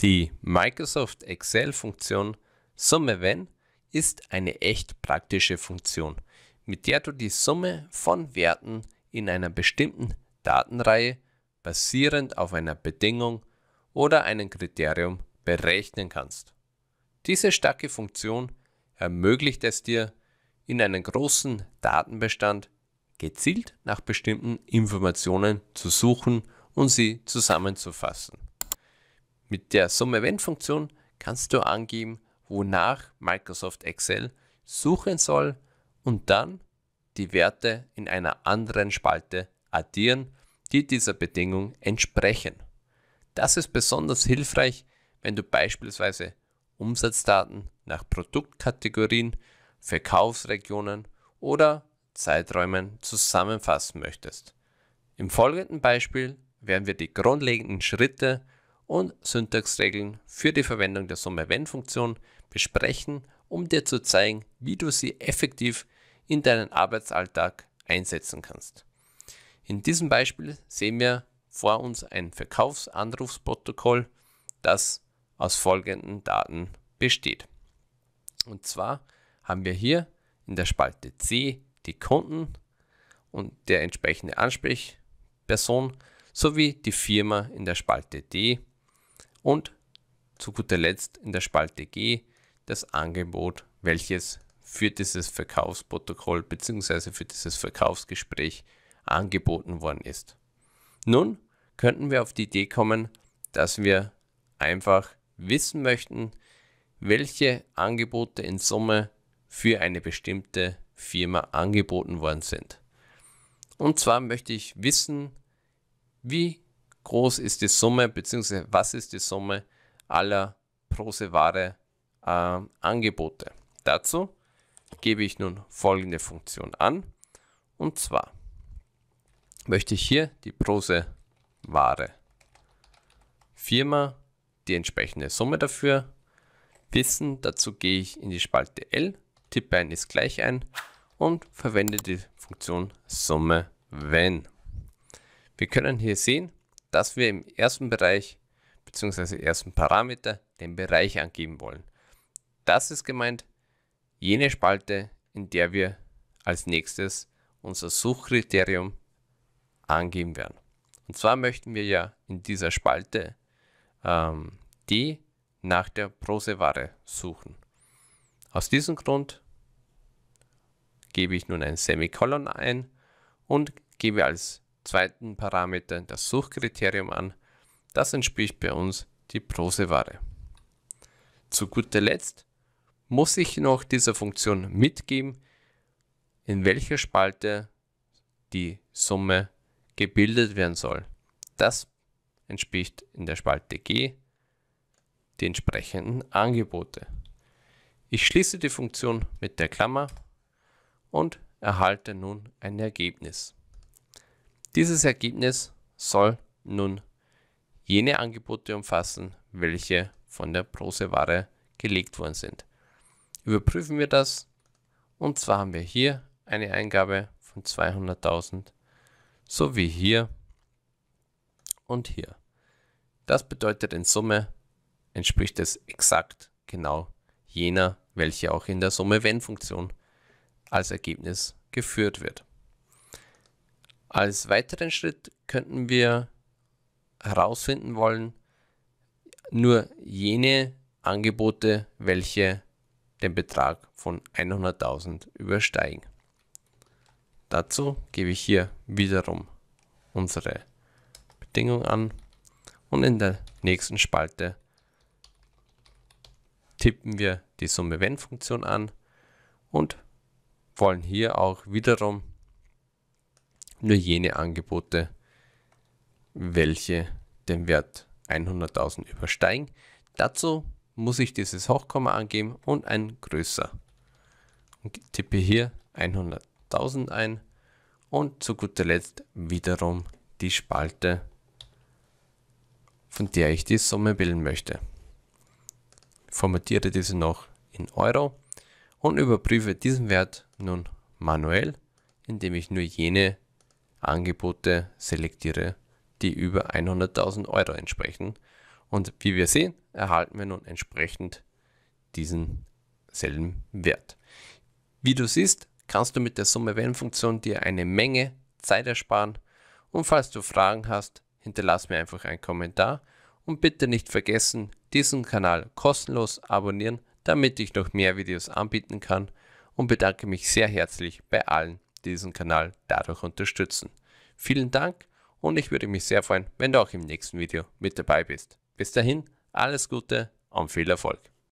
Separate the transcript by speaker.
Speaker 1: Die Microsoft Excel-Funktion Summe wenn ist eine echt praktische Funktion, mit der du die Summe von Werten in einer bestimmten Datenreihe basierend auf einer Bedingung oder einem Kriterium berechnen kannst. Diese starke Funktion ermöglicht es dir, in einem großen Datenbestand gezielt nach bestimmten Informationen zu suchen und sie zusammenzufassen. Mit der Sum-Event-Funktion kannst du angeben, wonach Microsoft Excel suchen soll und dann die Werte in einer anderen Spalte addieren, die dieser Bedingung entsprechen. Das ist besonders hilfreich, wenn du beispielsweise Umsatzdaten nach Produktkategorien, Verkaufsregionen oder Zeiträumen zusammenfassen möchtest. Im folgenden Beispiel werden wir die grundlegenden Schritte und Syntaxregeln für die Verwendung der Summe-Wenn-Funktion besprechen, um dir zu zeigen, wie du sie effektiv in deinen Arbeitsalltag einsetzen kannst. In diesem Beispiel sehen wir vor uns ein Verkaufsanrufsprotokoll, das aus folgenden Daten besteht. Und zwar haben wir hier in der Spalte C die Kunden und der entsprechende Ansprechperson sowie die Firma in der Spalte D und zu guter Letzt in der Spalte G das Angebot, welches für dieses Verkaufsprotokoll bzw. für dieses Verkaufsgespräch angeboten worden ist. Nun könnten wir auf die Idee kommen, dass wir einfach wissen möchten, welche Angebote in Summe für eine bestimmte Firma angeboten worden sind. Und zwar möchte ich wissen, wie groß ist die Summe, beziehungsweise was ist die Summe aller Proseware äh, Angebote. Dazu gebe ich nun folgende Funktion an. Und zwar möchte ich hier die Ware Firma, die entsprechende Summe dafür wissen. Dazu gehe ich in die Spalte L, tippe ein ist gleich ein und verwende die Funktion Summe wenn. Wir können hier sehen, dass wir im ersten Bereich bzw. ersten Parameter den Bereich angeben wollen. Das ist gemeint jene Spalte, in der wir als nächstes unser Suchkriterium angeben werden. Und zwar möchten wir ja in dieser Spalte ähm, die nach der Proseware suchen. Aus diesem Grund gebe ich nun ein Semikolon ein und gebe als zweiten Parameter das Suchkriterium an. Das entspricht bei uns die Proseware. Zu guter Letzt muss ich noch dieser Funktion mitgeben, in welcher Spalte die Summe gebildet werden soll. Das entspricht in der Spalte G die entsprechenden Angebote. Ich schließe die Funktion mit der Klammer und erhalte nun ein Ergebnis. Dieses Ergebnis soll nun jene Angebote umfassen, welche von der Proseware gelegt worden sind. Überprüfen wir das und zwar haben wir hier eine Eingabe von 200.000 sowie hier und hier. Das bedeutet in Summe entspricht es exakt genau jener, welche auch in der Summe-Wenn-Funktion als Ergebnis geführt wird. Als weiteren Schritt könnten wir herausfinden wollen, nur jene Angebote, welche den Betrag von 100.000 übersteigen. Dazu gebe ich hier wiederum unsere Bedingung an und in der nächsten Spalte tippen wir die Summe wenn Funktion an und wollen hier auch wiederum nur jene Angebote, welche den Wert 100.000 übersteigen. Dazu muss ich dieses Hochkomma angeben und ein größer. Und tippe hier 100.000 ein und zu guter Letzt wiederum die Spalte, von der ich die Summe bilden möchte. Formatiere diese noch in Euro und überprüfe diesen Wert nun manuell, indem ich nur jene Angebote selektiere, die über 100.000 Euro entsprechen. Und wie wir sehen, erhalten wir nun entsprechend diesen selben Wert. Wie du siehst, kannst du mit der Summe Wenn-Funktion dir eine Menge Zeit ersparen. Und falls du Fragen hast, hinterlass mir einfach einen Kommentar und bitte nicht vergessen, diesen Kanal kostenlos abonnieren, damit ich noch mehr Videos anbieten kann und bedanke mich sehr herzlich bei allen, diesen Kanal dadurch unterstützen. Vielen Dank und ich würde mich sehr freuen, wenn du auch im nächsten Video mit dabei bist. Bis dahin, alles Gute und viel Erfolg.